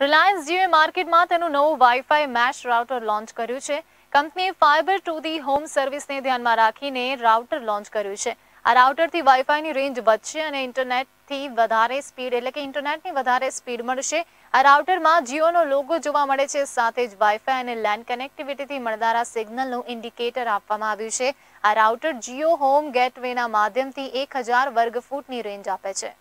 Reliance જીઓએ માર્કેટમાં તેનું નવું વાઈફાઈ મેશ રાઉટર લોન્ચ કર્યું છે કંપનીએ ફાઇબર ટુ ધી હોમ સર્વિસને ધ્યાનમાં રાખીને રાઉટર લોન્ચ કર્યું છે આ રાઉટરથી વાઈફાઈની રેન્જ વધશે અને ઇન્ટરનેટથી વધારે સ્પીડ એટલે કે ઇન્ટરનેટની વધારે સ્પીડ મળશે આ રાઉટરમાં જીઓનો લોગો જોવા મળે છે સાથે જ વાઈફાઈ અને લેન્ડ કનેક્ટિવિટીથી મળનારા સિગ્નલનું ઇન્ડિકેટર આપવામાં આવ્યું છે આ રાઉટર જીઓ હોમ ગેટવેના માધ્યમથી એક હજાર વર્ગ ફૂટની રેન્જ આપે છે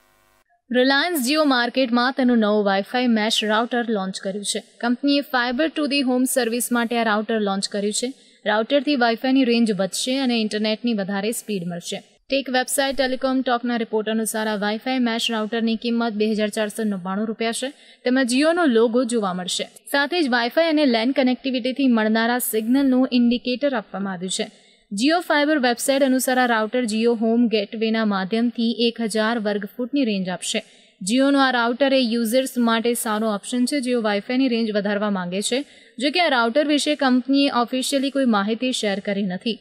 રિલાયન્સ જીઓ માર્કેટમાં તેનું નવું વાઇફાઈ મેશ રાઉટર લોન્ચ કર્યું છે કંપનીએ fiber to the home service માટે આ રાઉટર લોન્ચ કર્યું છે રાઉટરથી વાઇફાઈની રેન્જ વધશે અને ઇન્ટરનેટની વધારે સ્પીડ મળશે ટેક વેબસાઇટ ટેલિકોમ ટોકના રિપોર્ટ અનુસાર આ વાઈફાઈ મેશ રાઉટરની કિંમત બે હજાર ચારસો નવ્વાણું રૂપિયા છે તેમાં જીઓનો લોગો જોવા મળશે સાથે જ વાઇફાઈ અને લેન્ડ કનેક્ટિવિટીથી મળનારા સિગ્નલનું ઇન્ડિકેટર આપવામાં આવ્યું છે જીઓ ફાઇબર વેબસાઇટ અનુસાર આ રાઉટર જીઓ હોમ ગેટવેના માધ્યમથી એક હજાર વર્ગ ફૂટની રેન્જ આપશે જીઓનો આ રાઉટર એ યુઝર્સ માટે સારો ઓપ્શન છે જેઓ વાઈફાઈની રેન્જ વધારવા માંગે છે જો કે આ રાઉટર વિશે કંપનીએ ઓફિશિયલી કોઈ માહિતી શેર કરી નથી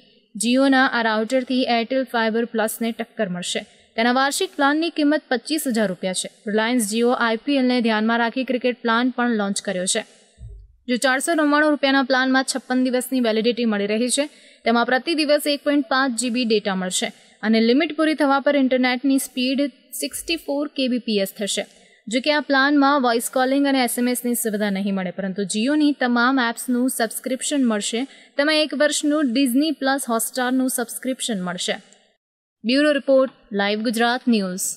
જીઓના આ રાઉટરથી એરટેલ ફાઇબર પ્લસને ટક્કર મળશે તેના વાર્ષિક પ્લાનની કિંમત પચીસ હજાર રૂપિયા છે રિલાયન્સ જીઓ આઈપીએલને ધ્યાનમાં રાખી ક્રિકેટ પ્લાન પણ લોન્ચ કર્યો છે જો ચારસો નવ્વાણું રૂપિયાના પ્લાનમાં છપ્પન દિવસની વેલિડિટી મળી રહી છે તેમાં પ્રતિ દિવસ એક પોઈન્ટ પાંચ જીબી ડેટા મળશે અને લિમિટ પૂરી થવા પર ઇન્ટરનેટની સ્પીડ સિક્સટી ફોર કેબીપીએસ થશે જો કે આ પ્લાનમાં વોઇસ કોલિંગ અને એસએમએસની સુવિધા નહીં મળે પરંતુ જીઓની તમામ એપ્સનું સબસ્ક્રિપ્શન મળશે તેમાં એક વર્ષનું ડિઝની પ્લસ હોટસ્ટારનું સબસ્ક્રિપ્શન મળશે bureau report live Gujarat news